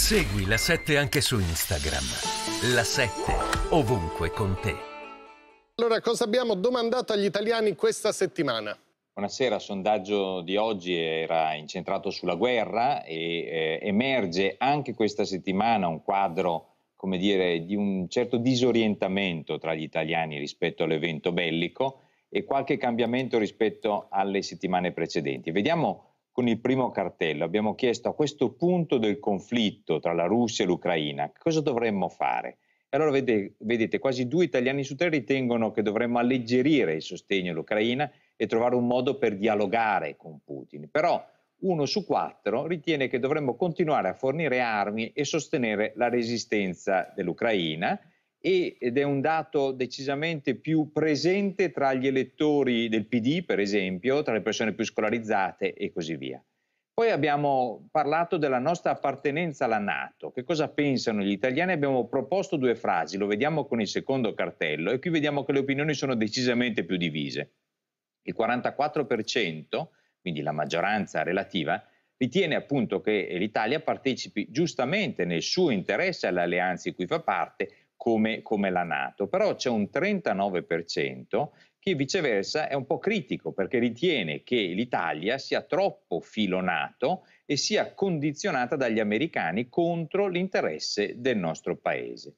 Segui la 7 anche su Instagram. La 7 ovunque con te. Allora, cosa abbiamo domandato agli italiani questa settimana? Buonasera, il sondaggio di oggi era incentrato sulla guerra e eh, emerge anche questa settimana un quadro, come dire, di un certo disorientamento tra gli italiani rispetto all'evento bellico e qualche cambiamento rispetto alle settimane precedenti. Vediamo con il primo cartello. Abbiamo chiesto a questo punto del conflitto tra la Russia e l'Ucraina cosa dovremmo fare. E allora vedete, vedete, quasi due italiani su tre ritengono che dovremmo alleggerire il sostegno all'Ucraina e trovare un modo per dialogare con Putin. Però uno su quattro ritiene che dovremmo continuare a fornire armi e sostenere la resistenza dell'Ucraina ed è un dato decisamente più presente tra gli elettori del PD, per esempio, tra le persone più scolarizzate e così via. Poi abbiamo parlato della nostra appartenenza alla Nato, che cosa pensano gli italiani? Abbiamo proposto due frasi, lo vediamo con il secondo cartello e qui vediamo che le opinioni sono decisamente più divise. Il 44%, quindi la maggioranza relativa, ritiene appunto che l'Italia partecipi giustamente nel suo interesse alle alleanze di cui fa parte come, come la Nato, però c'è un 39% che viceversa è un po' critico perché ritiene che l'Italia sia troppo filo Nato e sia condizionata dagli americani contro l'interesse del nostro paese.